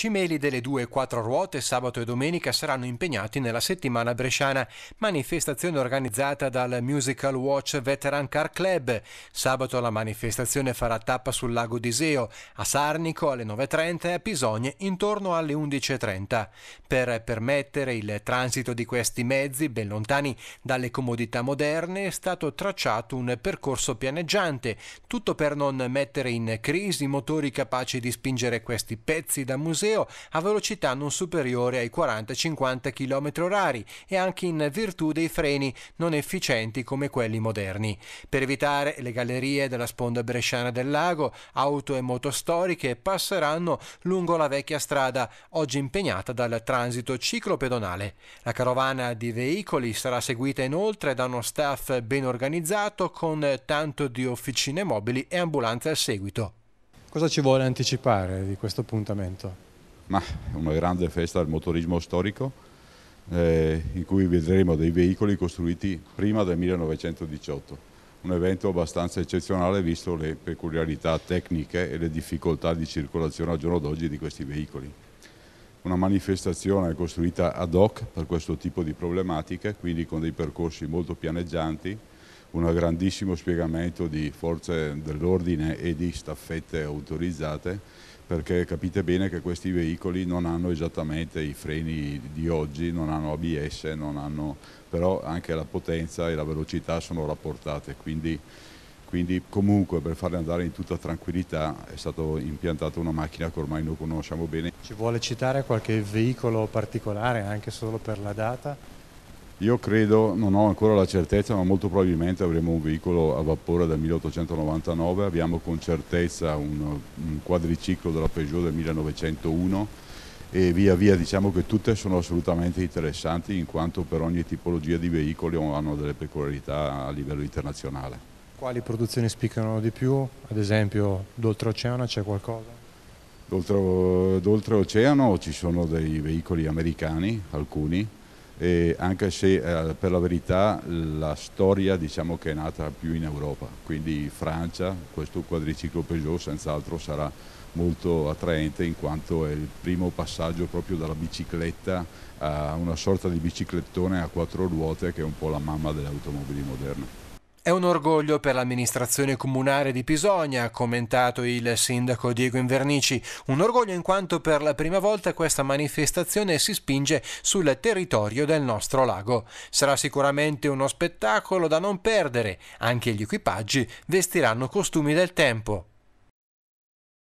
Cimeli delle due e quattro ruote sabato e domenica saranno impegnati nella settimana bresciana, manifestazione organizzata dal Musical Watch Veteran Car Club. Sabato la manifestazione farà tappa sul lago d'Iseo, a Sarnico alle 9.30 e a Pisogne intorno alle 11.30. Per permettere il transito di questi mezzi ben lontani dalle comodità moderne è stato tracciato un percorso pianeggiante, tutto per non mettere in crisi motori capaci di spingere questi pezzi da museo Teseo a velocità non superiore ai 40-50 km orari e anche in virtù dei freni non efficienti come quelli moderni. Per evitare le gallerie della sponda bresciana del lago, auto e moto storiche passeranno lungo la vecchia strada, oggi impegnata dal transito ciclopedonale. La carovana di veicoli sarà seguita inoltre da uno staff ben organizzato con tanto di officine mobili e ambulanze al seguito. Cosa ci vuole anticipare di questo appuntamento? ma una grande festa del motorismo storico eh, in cui vedremo dei veicoli costruiti prima del 1918. Un evento abbastanza eccezionale visto le peculiarità tecniche e le difficoltà di circolazione al giorno d'oggi di questi veicoli. Una manifestazione costruita ad hoc per questo tipo di problematiche, quindi con dei percorsi molto pianeggianti, un grandissimo spiegamento di forze dell'ordine e di staffette autorizzate perché capite bene che questi veicoli non hanno esattamente i freni di oggi, non hanno ABS, non hanno, però anche la potenza e la velocità sono rapportate, quindi, quindi comunque per farle andare in tutta tranquillità è stata impiantata una macchina che ormai noi conosciamo bene. Ci vuole citare qualche veicolo particolare anche solo per la data? Io credo, non ho ancora la certezza, ma molto probabilmente avremo un veicolo a vapore del 1899, abbiamo con certezza un, un quadriciclo della Peugeot del 1901 e via via diciamo che tutte sono assolutamente interessanti in quanto per ogni tipologia di veicoli hanno delle peculiarità a livello internazionale. Quali produzioni spiccano di più? Ad esempio d'oltreoceano c'è qualcosa? D'oltreoceano ci sono dei veicoli americani, alcuni, e anche se eh, per la verità la storia diciamo che è nata più in Europa, quindi Francia, questo quadriciclo Peugeot senz'altro sarà molto attraente in quanto è il primo passaggio proprio dalla bicicletta a una sorta di biciclettone a quattro ruote che è un po' la mamma delle automobili moderne. È un orgoglio per l'amministrazione comunale di Pisogna, ha commentato il sindaco Diego Invernici, un orgoglio in quanto per la prima volta questa manifestazione si spinge sul territorio del nostro lago. Sarà sicuramente uno spettacolo da non perdere, anche gli equipaggi vestiranno costumi del tempo.